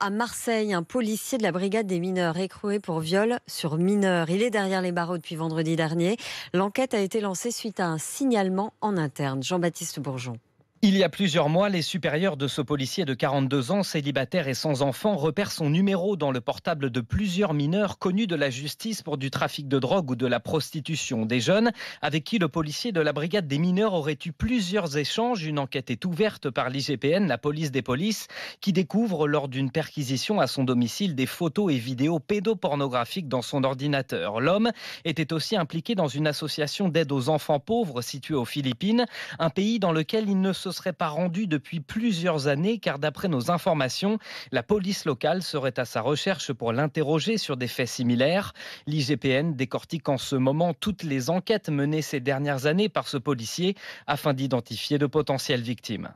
À Marseille, un policier de la brigade des mineurs écroué pour viol sur mineur. Il est derrière les barreaux depuis vendredi dernier. L'enquête a été lancée suite à un signalement en interne. Jean-Baptiste Bourgeon. Il y a plusieurs mois, les supérieurs de ce policier de 42 ans, célibataire et sans enfant, repèrent son numéro dans le portable de plusieurs mineurs connus de la justice pour du trafic de drogue ou de la prostitution. Des jeunes avec qui le policier de la brigade des mineurs aurait eu plusieurs échanges. Une enquête est ouverte par l'IGPN, la police des polices, qui découvre lors d'une perquisition à son domicile des photos et vidéos pédopornographiques dans son ordinateur. L'homme était aussi impliqué dans une association d'aide aux enfants pauvres située aux Philippines, un pays dans lequel il ne se ne serait pas rendu depuis plusieurs années car d'après nos informations, la police locale serait à sa recherche pour l'interroger sur des faits similaires. L'IGPN décortique en ce moment toutes les enquêtes menées ces dernières années par ce policier afin d'identifier de potentielles victimes.